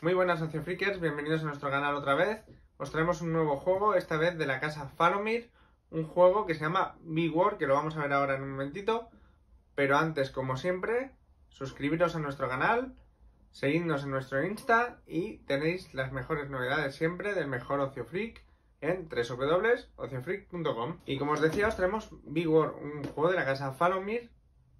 Muy buenas Ocio Freakers, bienvenidos a nuestro canal otra vez. Os traemos un nuevo juego, esta vez de la casa Falomir, un juego que se llama Big War, que lo vamos a ver ahora en un momentito. Pero antes, como siempre, suscribiros a nuestro canal, seguidnos en nuestro Insta y tenéis las mejores novedades siempre del mejor Ocio Freak en www.ociofreak.com. Y como os decía, os traemos Big War, un juego de la casa Falomir,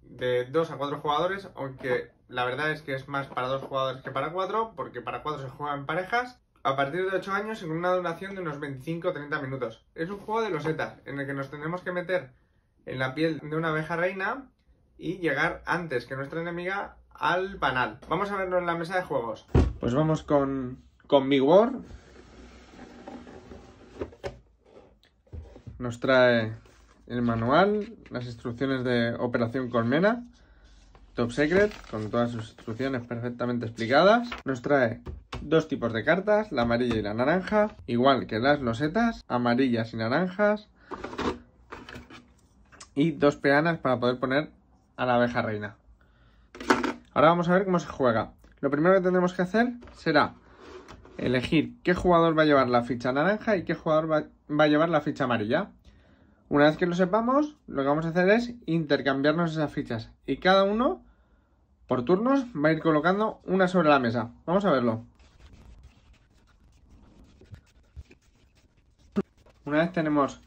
de 2 a 4 jugadores, aunque la verdad es que es más para 2 jugadores que para 4, porque para 4 se juega en parejas, a partir de 8 años y con una duración de unos 25 o 30 minutos. Es un juego de losetas, en el que nos tenemos que meter en la piel de una abeja reina y llegar antes que nuestra enemiga al panal. Vamos a verlo en la mesa de juegos. Pues vamos con, con War. Nos trae el manual, las instrucciones de Operación Colmena, Top Secret, con todas sus instrucciones perfectamente explicadas. Nos trae dos tipos de cartas, la amarilla y la naranja, igual que las losetas, amarillas y naranjas. Y dos peanas para poder poner a la abeja reina. Ahora vamos a ver cómo se juega. Lo primero que tendremos que hacer será elegir qué jugador va a llevar la ficha naranja y qué jugador va, va a llevar la ficha amarilla. Una vez que lo sepamos, lo que vamos a hacer es intercambiarnos esas fichas y cada uno, por turnos, va a ir colocando una sobre la mesa. Vamos a verlo. Una vez tenemos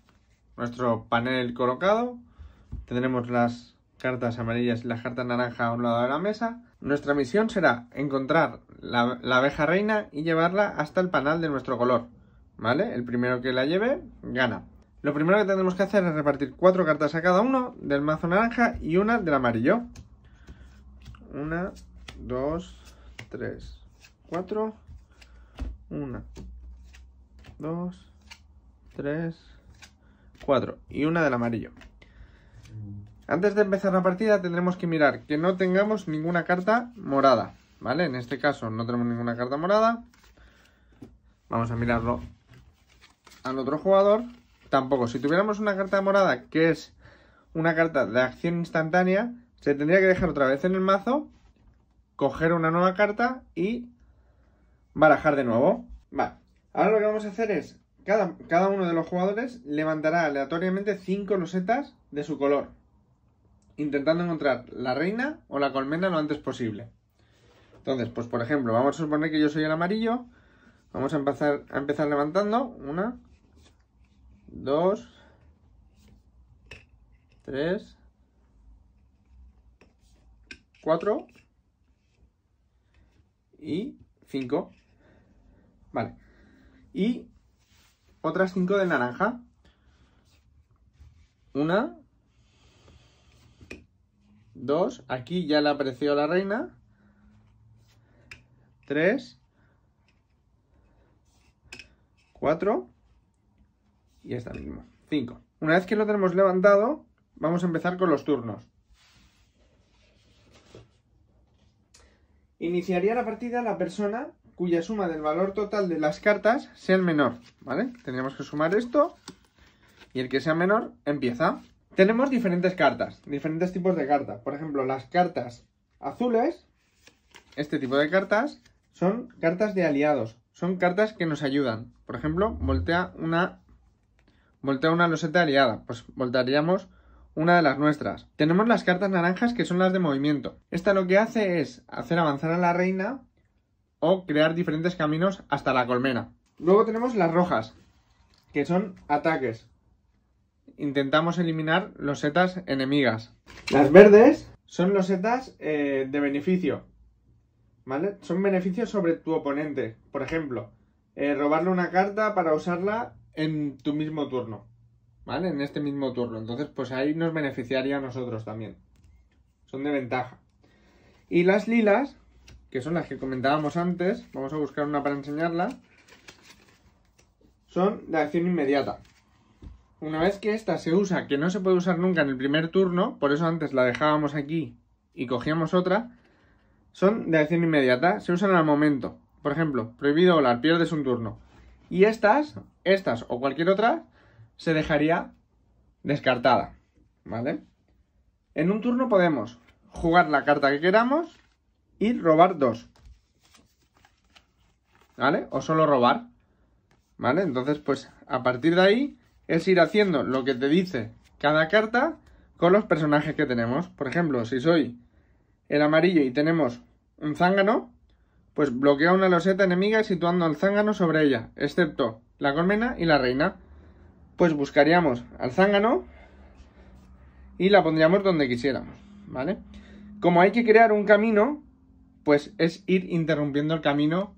nuestro panel colocado, tendremos las cartas amarillas y las cartas naranjas a un lado de la mesa. Nuestra misión será encontrar la, abeja reina y llevarla hasta el panal de nuestro color. ¿Vale? El primero que la lleve gana. Lo primero que tenemos que hacer es repartir cuatro cartas a cada uno del mazo naranja y una del amarillo. Una, dos, tres, cuatro. Una, dos, tres, cuatro. Y una del amarillo. Antes de empezar la partida tendremos que mirar que no tengamos ninguna carta morada, ¿vale? En este caso no tenemos ninguna carta morada. Vamos a mirarlo al otro jugador tampoco. Si tuviéramos una carta morada, que es una carta de acción instantánea, se tendría que dejar otra vez en el mazo, coger una nueva carta y barajar de nuevo. Vale, ahora lo que vamos a hacer es, cada, uno de los jugadores levantará aleatoriamente 5 losetas de su color, intentando encontrar la reina o la colmena lo antes posible. Entonces, pues por ejemplo, vamos a suponer que yo soy el amarillo, vamos a empezar, a empezar levantando una, 2, 3, 4 y 5. Vale. Y otras 5 de naranja. Una. 2 Aquí ya le apareció la reina. 3 4 y esta mismo. 5. Una vez que lo tenemos levantado, vamos a empezar con los turnos. Iniciaría la partida la persona cuya suma del valor total de las cartas sea el menor, ¿vale? Tendríamos que sumar esto y el que sea menor empieza. Tenemos diferentes cartas, diferentes tipos de cartas. Por ejemplo, las cartas azules, este tipo de cartas, son cartas de aliados, son cartas que nos ayudan. Por ejemplo, voltea una Voltea una loseta aliada. Pues voltaríamos una de las nuestras. Tenemos las cartas naranjas que son las de movimiento. Esta lo que hace es hacer avanzar a la reina o crear diferentes caminos hasta la colmena. Luego tenemos las rojas, que son ataques. Intentamos eliminar losetas enemigas. Las verdes son losetas eh, de beneficio. ¿Vale? Son beneficios sobre tu oponente. Por ejemplo, eh, robarle una carta para usarla en tu mismo turno, ¿vale? En este mismo turno. Entonces, pues ahí nos beneficiaría a nosotros también. Son de ventaja. Y las lilas, que son las que comentábamos antes, vamos a buscar una para enseñarla, son de acción inmediata. Una vez que esta se usa, que no se puede usar nunca en el primer turno, por eso antes la dejábamos aquí y cogíamos otra, son de acción inmediata, se usan al momento. Por ejemplo, prohibido volar, pierdes un turno. Y estas, estas o cualquier otra, se dejaría descartada, ¿vale? En un turno podemos jugar la carta que queramos y robar dos, ¿vale? O solo robar, ¿vale? Entonces, pues a partir de ahí es ir haciendo lo que te dice cada carta con los personajes que tenemos. Por ejemplo, si soy el amarillo y tenemos un zángano, pues bloquea una loseta enemiga situando al zángano sobre ella, excepto la colmena y la reina. Pues buscaríamos al zángano y la pondríamos donde quisiéramos, ¿vale? Como hay que crear un camino, pues es ir interrumpiendo el camino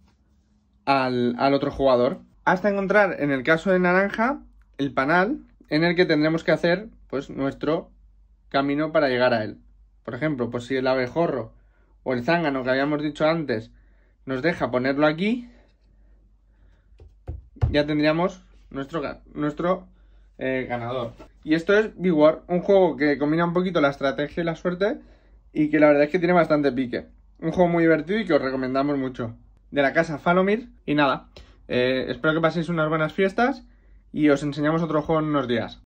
al, otro jugador. Hasta encontrar, en el caso de naranja, el panal en el que tendremos que hacer pues nuestro camino para llegar a él. Por ejemplo, pues si el abejorro o el zángano que habíamos dicho antes nos deja ponerlo aquí, ya tendríamos nuestro, nuestro eh, ganador. Y esto es Big War, un juego que combina un poquito la estrategia y la suerte y que la verdad es que tiene bastante pique. Un juego muy divertido y que os recomendamos mucho. De la casa Falomir. Y nada, eh, espero que paséis unas buenas fiestas y os enseñamos otro juego en unos días.